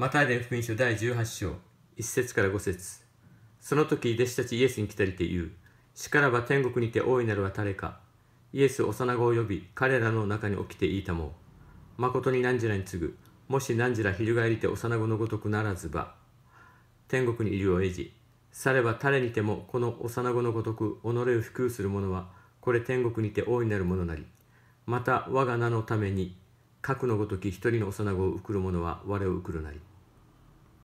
マタイ伝福音書第18章、1節から5節その時、弟子たちイエスに来たりて言う。しからば天国にて大いなるは誰か。イエス幼子を呼び、彼らの中に起きていいたもう。誠に何時らに次ぐ。もし何時ら翻りて幼子のごとくならずば。天国にいるをえじ。されば誰にてもこの幼子のごとく己を普及する者は、これ天国にて大いなるものなり。また我が名のために、核のごとき一人の幼子を送る者は我を送るなり。